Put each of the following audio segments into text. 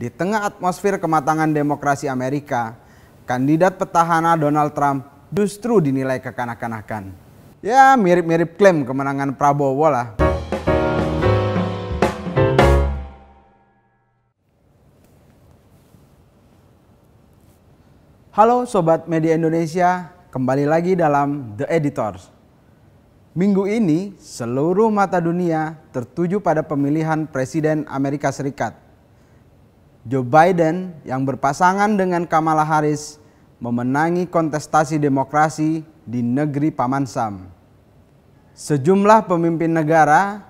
Di tengah atmosfer kematangan demokrasi Amerika, kandidat petahana Donald Trump justru dinilai kekanak-kanakan. Ya mirip-mirip klaim kemenangan Prabowo lah. Halo Sobat Media Indonesia, kembali lagi dalam The Editors. Minggu ini seluruh mata dunia tertuju pada pemilihan Presiden Amerika Serikat Joe Biden yang berpasangan dengan Kamala Harris memenangi kontestasi demokrasi di negeri Paman Sam. Sejumlah pemimpin negara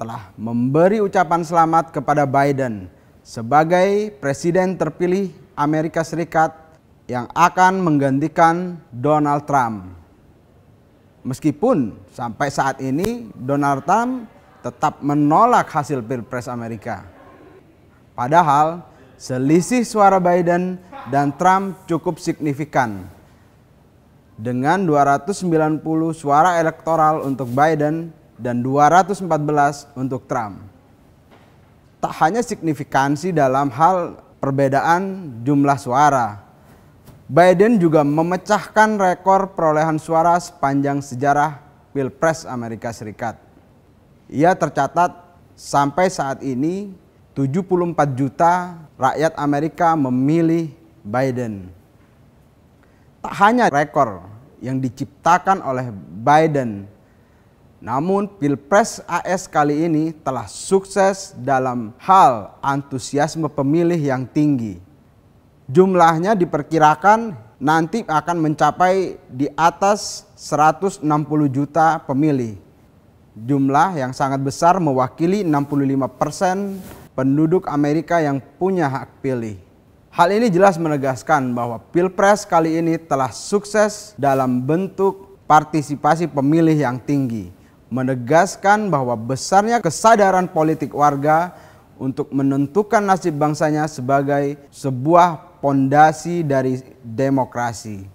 telah memberi ucapan selamat kepada Biden sebagai presiden terpilih Amerika Serikat yang akan menggantikan Donald Trump. Meskipun sampai saat ini Donald Trump tetap menolak hasil Pilpres Amerika. Padahal Selisih suara Biden dan Trump cukup signifikan. Dengan 290 suara elektoral untuk Biden dan 214 untuk Trump. Tak hanya signifikansi dalam hal perbedaan jumlah suara, Biden juga memecahkan rekor perolehan suara sepanjang sejarah Pilpres Amerika Serikat. Ia tercatat sampai saat ini 74 juta rakyat Amerika memilih Biden. Tak hanya rekor yang diciptakan oleh Biden, namun Pilpres AS kali ini telah sukses dalam hal antusiasme pemilih yang tinggi. Jumlahnya diperkirakan nanti akan mencapai di atas 160 juta pemilih. Jumlah yang sangat besar mewakili 65 persen penduduk Amerika yang punya hak pilih. Hal ini jelas menegaskan bahwa Pilpres kali ini telah sukses dalam bentuk partisipasi pemilih yang tinggi, menegaskan bahwa besarnya kesadaran politik warga untuk menentukan nasib bangsanya sebagai sebuah pondasi dari demokrasi.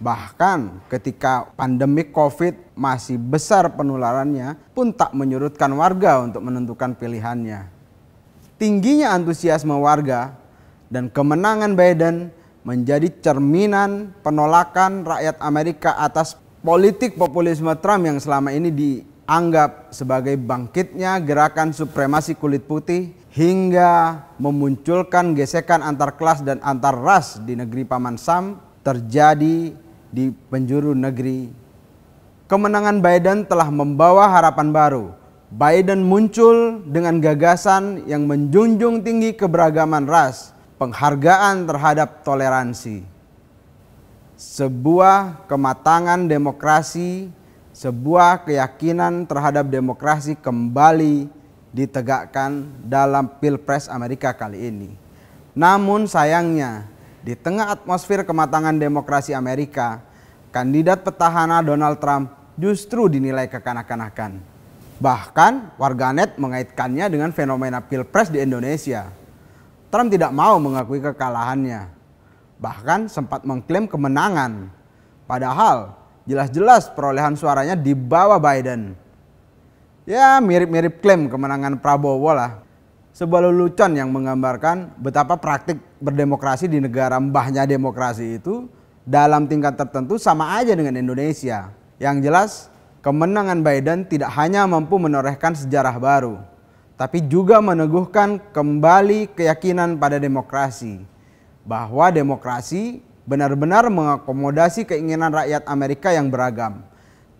Bahkan ketika pandemi COVID masih besar penularannya pun tak menyurutkan warga untuk menentukan pilihannya tingginya antusiasme warga dan kemenangan Biden menjadi cerminan penolakan rakyat Amerika atas politik populisme Trump yang selama ini dianggap sebagai bangkitnya gerakan supremasi kulit putih hingga memunculkan gesekan antar kelas dan antar ras di negeri Paman Sam terjadi di penjuru negeri. Kemenangan Biden telah membawa harapan baru Biden muncul dengan gagasan yang menjunjung tinggi keberagaman ras, penghargaan terhadap toleransi. Sebuah kematangan demokrasi, sebuah keyakinan terhadap demokrasi kembali ditegakkan dalam Pilpres Amerika kali ini. Namun sayangnya, di tengah atmosfer kematangan demokrasi Amerika, kandidat petahana Donald Trump justru dinilai kekanak-kanakan. Bahkan warganet mengaitkannya dengan fenomena pilpres di Indonesia. Trump tidak mau mengakui kekalahannya. Bahkan sempat mengklaim kemenangan. Padahal jelas-jelas perolehan suaranya di bawah Biden. Ya mirip-mirip klaim kemenangan Prabowo lah. Sebuah lelucon yang menggambarkan betapa praktik berdemokrasi di negara mbahnya demokrasi itu dalam tingkat tertentu sama aja dengan Indonesia. Yang jelas kemenangan Biden tidak hanya mampu menorehkan sejarah baru, tapi juga meneguhkan kembali keyakinan pada demokrasi bahwa demokrasi benar-benar mengakomodasi keinginan rakyat Amerika yang beragam,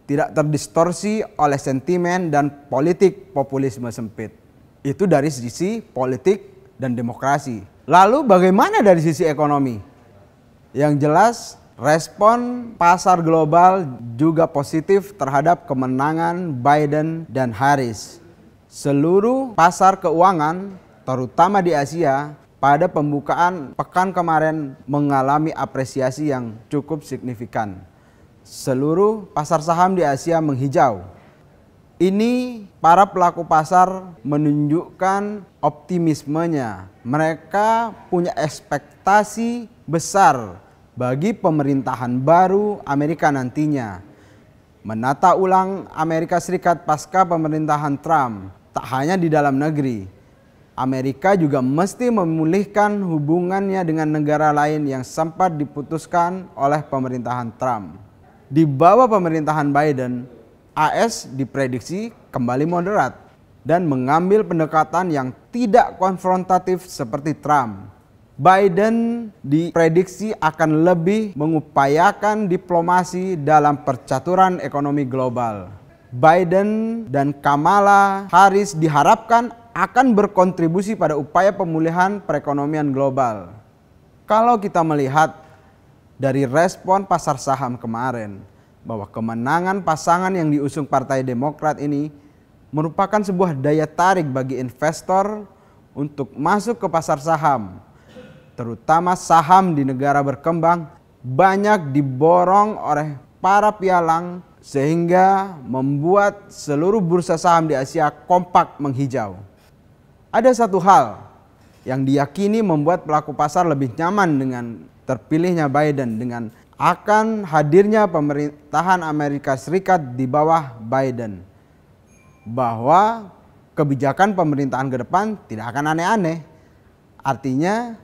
tidak terdistorsi oleh sentimen dan politik populisme sempit. Itu dari sisi politik dan demokrasi. Lalu bagaimana dari sisi ekonomi? Yang jelas Respon pasar global juga positif terhadap kemenangan Biden dan Harris. Seluruh pasar keuangan, terutama di Asia, pada pembukaan pekan kemarin mengalami apresiasi yang cukup signifikan. Seluruh pasar saham di Asia menghijau. Ini para pelaku pasar menunjukkan optimismenya. Mereka punya ekspektasi besar bagi pemerintahan baru Amerika nantinya. Menata ulang Amerika Serikat pasca pemerintahan Trump tak hanya di dalam negeri. Amerika juga mesti memulihkan hubungannya dengan negara lain yang sempat diputuskan oleh pemerintahan Trump. Di bawah pemerintahan Biden, AS diprediksi kembali moderat dan mengambil pendekatan yang tidak konfrontatif seperti Trump Biden diprediksi akan lebih mengupayakan diplomasi dalam percaturan ekonomi global. Biden dan Kamala Harris diharapkan akan berkontribusi pada upaya pemulihan perekonomian global. Kalau kita melihat dari respon pasar saham kemarin, bahwa kemenangan pasangan yang diusung Partai Demokrat ini merupakan sebuah daya tarik bagi investor untuk masuk ke pasar saham terutama saham di negara berkembang, banyak diborong oleh para pialang sehingga membuat seluruh bursa saham di Asia kompak menghijau. Ada satu hal yang diyakini membuat pelaku pasar lebih nyaman dengan terpilihnya Biden dengan akan hadirnya pemerintahan Amerika Serikat di bawah Biden. Bahwa kebijakan pemerintahan ke depan tidak akan aneh-aneh. Artinya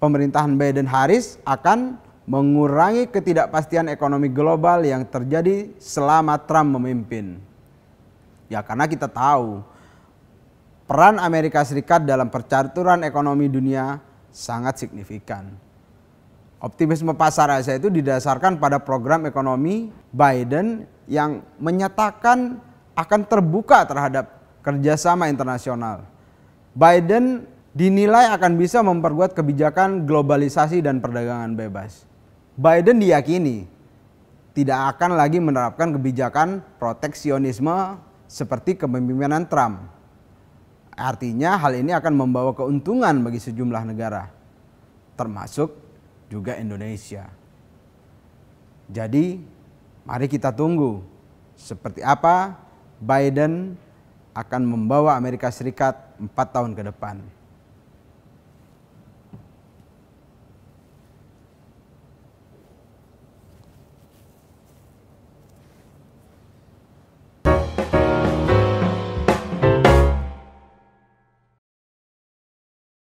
pemerintahan Biden Harris akan mengurangi ketidakpastian ekonomi global yang terjadi selama Trump memimpin. Ya karena kita tahu peran Amerika Serikat dalam percaturan ekonomi dunia sangat signifikan. Optimisme pasar Asia itu didasarkan pada program ekonomi Biden yang menyatakan akan terbuka terhadap kerjasama internasional. Biden dinilai akan bisa memperkuat kebijakan globalisasi dan perdagangan bebas. Biden diyakini tidak akan lagi menerapkan kebijakan proteksionisme seperti kepemimpinan Trump. Artinya hal ini akan membawa keuntungan bagi sejumlah negara, termasuk juga Indonesia. Jadi mari kita tunggu seperti apa Biden akan membawa Amerika Serikat 4 tahun ke depan.